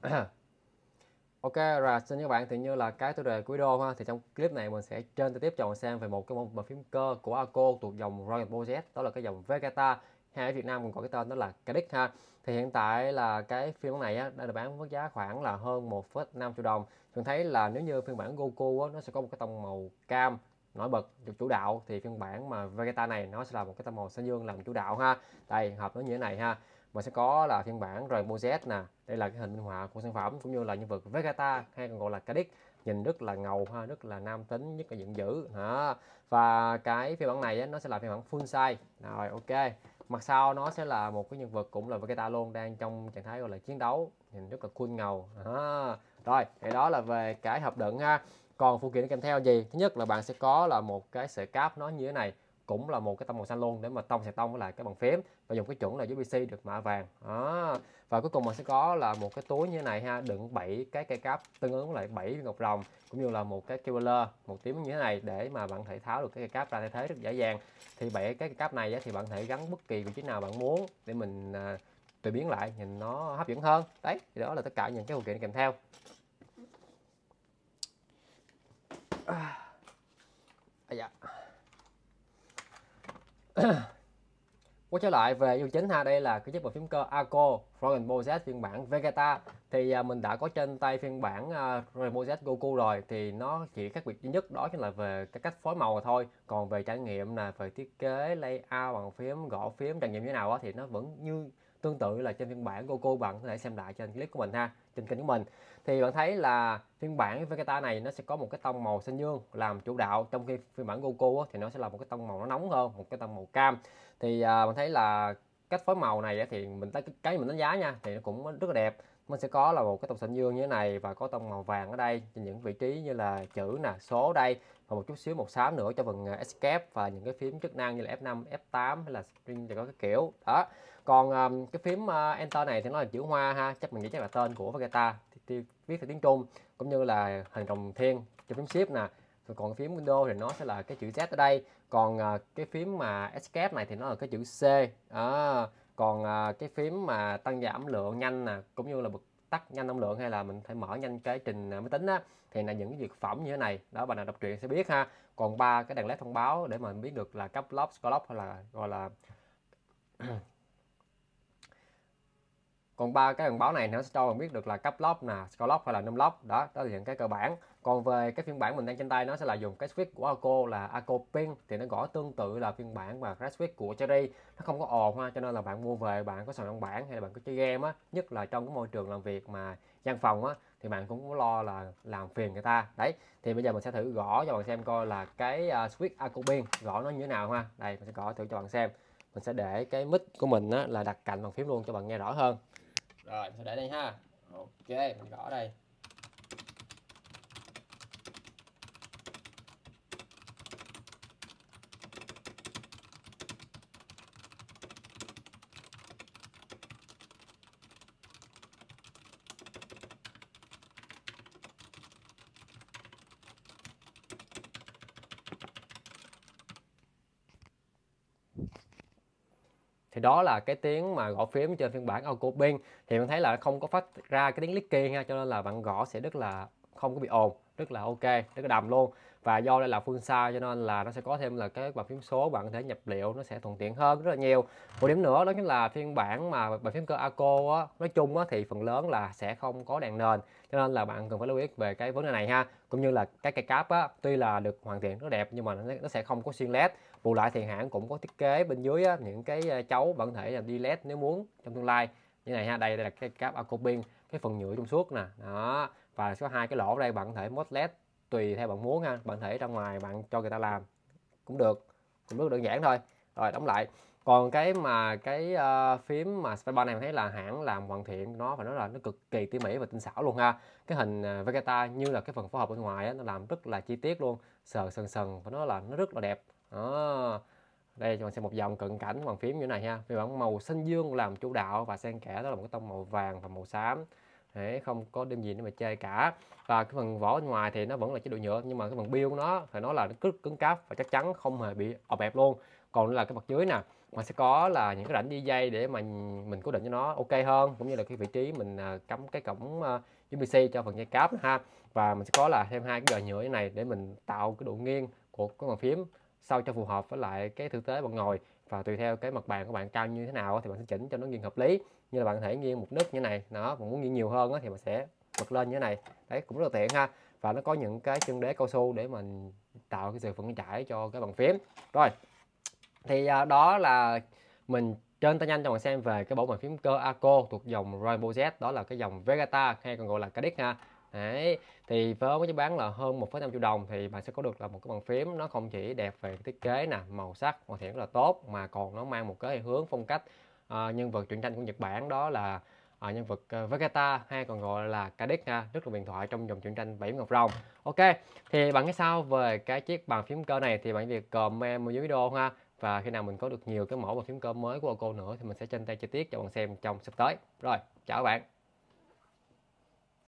ok rồi xin các bạn thì như là cái tôi đề của video ha thì trong clip này mình sẽ trên tiếp chọn sang về một cái môn bàn phím cơ của Aco thuộc dòng Royal Project đó là cái dòng Vegeta hay ở Việt Nam còn có cái tên đó là Cadic ha thì hiện tại là cái phiên bản này á, đã được bán với giá khoảng là hơn 1,5 triệu đồng chúng thấy là nếu như phiên bản Goku á, nó sẽ có một cái tông màu cam nổi bật được chủ đạo thì phiên bản mà Vegeta này nó sẽ là một cái tông màu xanh dương làm chủ đạo ha đây hợp nó như thế này ha mà sẽ có là phiên bản Rainbow moses nè đây là cái hình minh họa của sản phẩm cũng như là nhân vật Vegeta hay còn gọi là Cadix nhìn rất là ngầu ha rất là nam tính nhất là giận dữ hả và cái phiên bản này ấy, nó sẽ là phiên bản full size rồi ok mặt sau nó sẽ là một cái nhân vật cũng là Vegeta luôn đang trong trạng thái gọi là chiến đấu nhìn rất là cool ngầu à, rồi thì đó là về cái hợp đựng ha còn phụ kiện kèm theo gì thứ nhất là bạn sẽ có là một cái sợi cáp nó như thế này cũng là một cái tông màu xanh luôn để mà tông xài tông với lại cái bàn phím và dùng cái chuẩn là usb được mã vàng đó. và cuối cùng mình sẽ có là một cái túi như thế này ha đựng 7 cái cây cáp tương ứng với lại 7 viên ngọc rồng cũng như là một cái cable một tím như thế này để mà bạn thể tháo được cái cây cáp ra thay thế rất dễ dàng thì bảy cái cây cáp này thì bạn thể gắn bất kỳ vị trí nào bạn muốn để mình à, tùy biến lại nhìn nó hấp dẫn hơn đấy thì đó là tất cả những cái phụ kiện kèm theo à, dạ quay trở lại về dùng chính ha đây là cái chiếc bộ phím cơ Arco Dragon Ball Z phiên bản Vegeta thì à, mình đã có trên tay phiên bản uh, à, Dragon Ball Z Goku rồi thì nó chỉ khác biệt duy nhất đó chính là về cái cách phối màu thôi còn về trải nghiệm là về thiết kế layout bằng phím gõ phím trải nghiệm như thế nào đó, thì nó vẫn như tương tự là trên phiên bản của cô bạn có thể xem lại trên clip của mình ha trên kênh của mình thì bạn thấy là phiên bản Vegeta này nó sẽ có một cái tông màu xanh dương làm chủ đạo trong khi phiên bản Goku á, thì nó sẽ là một cái tông màu nó nóng hơn một cái tông màu cam thì à, bạn thấy là cách phối màu này thì mình cái mình đánh giá nha thì nó cũng rất là đẹp mình sẽ có là một cái tông xanh dương như thế này và có tông màu vàng ở đây trên những vị trí như là chữ nè số đây và một chút xíu màu xám nữa cho phần à, escape và những cái phím chức năng như là F5 F8 hay là string thì có cái kiểu đó còn um, cái phím uh, enter này thì nó là chữ hoa ha chắc mình nghĩ chắc là tên của Vegeta viết theo tiếng Trung cũng như là hình rồng thiên cho phím shift nè rồi còn phím Windows thì nó sẽ là cái chữ Z ở đây còn uh, cái phím mà escape này thì nó là cái chữ C à, cái phím mà tăng giảm lượng nhanh nè cũng như là bật tắt nhanh âm lượng hay là mình phải mở nhanh cái trình à, máy tính á thì là những cái dược phẩm như thế này đó bạn nào đọc truyện sẽ biết ha còn ba cái đèn led thông báo để mà mình biết được là cấp lock scroll lock hay là gọi là còn ba cái bằng báo này nó sẽ cho mình biết được là cấp lock nè score lock hay là num lock đó đó là những cái cơ bản còn về cái phiên bản mình đang trên tay nó sẽ là dùng cái switch của Aco là Aco Pin thì nó gõ tương tự là phiên bản mà cái switch của Cherry nó không có ồn ha cho nên là bạn mua về bạn có xài văn bản hay là bạn có chơi game á nhất là trong cái môi trường làm việc mà văn phòng á thì bạn cũng có lo là làm phiền người ta đấy thì bây giờ mình sẽ thử gõ cho bạn xem coi là cái à, switch Aco Pin gõ nó như thế nào ha đây mình sẽ gõ thử cho bạn xem mình sẽ để cái mic của mình á, là đặt cạnh bàn phím luôn cho bạn nghe rõ hơn rồi mình để đây ha ok mình gõ đây thì đó là cái tiếng mà gõ phím trên phiên bản Alco Pin thì bạn thấy là không có phát ra cái tiếng clicky ha cho nên là bạn gõ sẽ rất là không có bị ồn rất là ok rất là đầm luôn và do đây là full size cho nên là nó sẽ có thêm là cái bàn phím số bạn có thể nhập liệu nó sẽ thuận tiện hơn rất là nhiều một điểm nữa đó chính là phiên bản mà bàn phím cơ Aco á, nói chung á, thì phần lớn là sẽ không có đèn nền cho nên là bạn cần phải lưu ý về cái vấn đề này ha cũng như là cái cây cáp á, tuy là được hoàn thiện rất đẹp nhưng mà nó sẽ không có xuyên led bù lại thì hãng cũng có thiết kế bên dưới á, những cái chấu vẫn thể làm đi led nếu muốn trong tương lai như này ha đây, đây là cái cáp acopin cái phần nhựa trong suốt nè đó và số hai cái lỗ ở đây bạn có thể mod led tùy theo bạn muốn ha bạn thể ra ngoài bạn cho người ta làm cũng được cũng rất đơn giản thôi rồi đóng lại còn cái mà cái uh, phím mà Spacebar này thấy là hãng làm hoàn thiện nó và nó là nó cực kỳ tỉ mỉ và tinh xảo luôn ha cái hình à, Vegeta như là cái phần phối hợp bên ngoài á, nó làm rất là chi tiết luôn sờ sần sần và nó là nó rất là đẹp đó ờ, đây mình xem một dòng cận cảnh bằng phím như này ha vì bản màu xanh dương làm chủ đạo và xen kẽ đó là một cái tông màu vàng và màu xám để không có đêm gì để mà chơi cả và cái phần vỏ ngoài thì nó vẫn là chế độ nhựa nhưng mà cái phần biêu của nó phải nói là nó cứng cứng cáp và chắc chắn không hề bị ọp ẹp luôn còn là cái mặt dưới nè mà sẽ có là những cái rãnh đi dây để mà mình cố định cho nó ok hơn cũng như là cái vị trí mình à, cắm cái cổng à, USB-C cho phần dây cáp ha và mình sẽ có là thêm hai cái gờ nhựa như này để mình tạo cái độ nghiêng của cái bàn phím sao cho phù hợp với lại cái thực tế bạn ngồi và tùy theo cái mặt bàn của bạn cao như thế nào thì bạn sẽ chỉnh cho nó nghiêng hợp lý như là bạn có thể nghiêng một nấc như này nó muốn nghiêng nhiều hơn thì bạn sẽ bật lên như thế này đấy cũng rất là tiện ha và nó có những cái chân đế cao su để mình tạo cái sự vững chãi cho cái bàn phím rồi thì à, đó là mình trên tay nhanh cho bạn xem về cái bộ bàn phím cơ Aco thuộc dòng Rainbow Z đó là cái dòng Vegeta hay còn gọi là Cadix ha đấy thì với với giá bán là hơn 1,5 triệu đồng thì bạn sẽ có được là một cái bàn phím nó không chỉ đẹp về thiết kế nè màu sắc hoàn thiện rất là tốt mà còn nó mang một cái hướng phong cách uh, nhân vật truyện tranh của Nhật Bản đó là à, nhân vật uh, Vegeta hay còn gọi là Kadex ha, rất là điện thoại trong dòng truyện tranh bảy ngọc rồng. Ok, thì bạn nghĩ sao về cái chiếc bàn phím cơ này thì bạn việc comment dưới video ha và khi nào mình có được nhiều cái mẫu bàn phím cơ mới của cô nữa thì mình sẽ trên tay chi tiết cho bạn xem trong sắp tới. Rồi, chào các bạn.